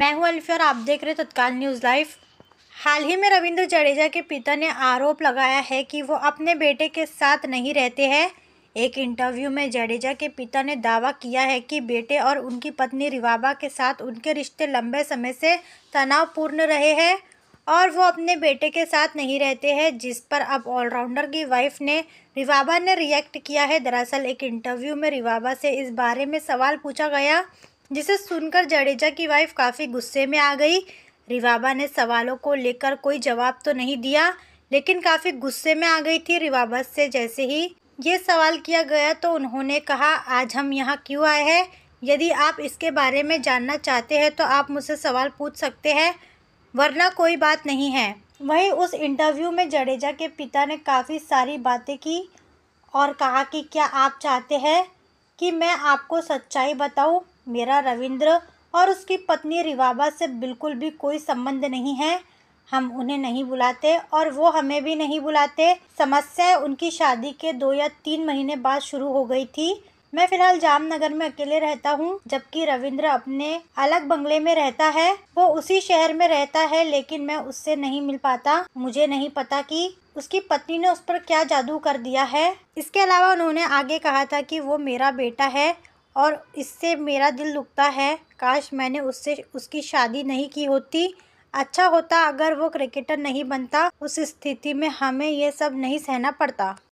मैं हूं अल्फी और आप देख रहे तत्काल न्यूज़ लाइव हाल ही में रविंद्र जडेजा के पिता ने आरोप लगाया है कि वो अपने बेटे के साथ नहीं रहते हैं एक इंटरव्यू में जडेजा के पिता ने दावा किया है कि बेटे और उनकी पत्नी रिवाबा के साथ उनके रिश्ते लंबे समय से तनावपूर्ण रहे हैं और वो अपने बेटे के साथ नहीं रहते हैं जिस पर अब ऑलराउंडर की वाइफ ने रिवाबा ने रिएक्ट किया है दरअसल एक इंटरव्यू में रिवाबा से इस बारे में सवाल पूछा गया जिसे सुनकर जडेजा की वाइफ काफ़ी गुस्से में आ गई रिवाबा ने सवालों को लेकर कोई जवाब तो नहीं दिया लेकिन काफ़ी गुस्से में आ गई थी रिवाबा से जैसे ही ये सवाल किया गया तो उन्होंने कहा आज हम यहाँ क्यों आए हैं यदि आप इसके बारे में जानना चाहते हैं तो आप मुझसे सवाल पूछ सकते हैं वरना कोई बात नहीं है वहीं उस इंटरव्यू में जडेजा के पिता ने काफ़ी सारी बातें की और कहा कि क्या आप चाहते हैं कि मैं आपको सच्चाई बताऊं मेरा रविंद्र और उसकी पत्नी रिवाबा से बिल्कुल भी कोई संबंध नहीं है हम उन्हें नहीं बुलाते और वो हमें भी नहीं बुलाते समस्या उनकी शादी के दो या तीन महीने बाद शुरू हो गई थी मैं फिलहाल जामनगर में अकेले रहता हूँ जबकि रविंद्र अपने अलग बंगले में रहता है वो उसी शहर में रहता है लेकिन मैं उससे नहीं मिल पाता मुझे नहीं पता कि उसकी पत्नी ने उस पर क्या जादू कर दिया है इसके अलावा उन्होंने आगे कहा था कि वो मेरा बेटा है और इससे मेरा दिल दुखता है काश मैंने उससे उसकी शादी नहीं की होती अच्छा होता अगर वो क्रिकेटर नहीं बनता उस स्थिति में हमें यह सब नहीं सहना पड़ता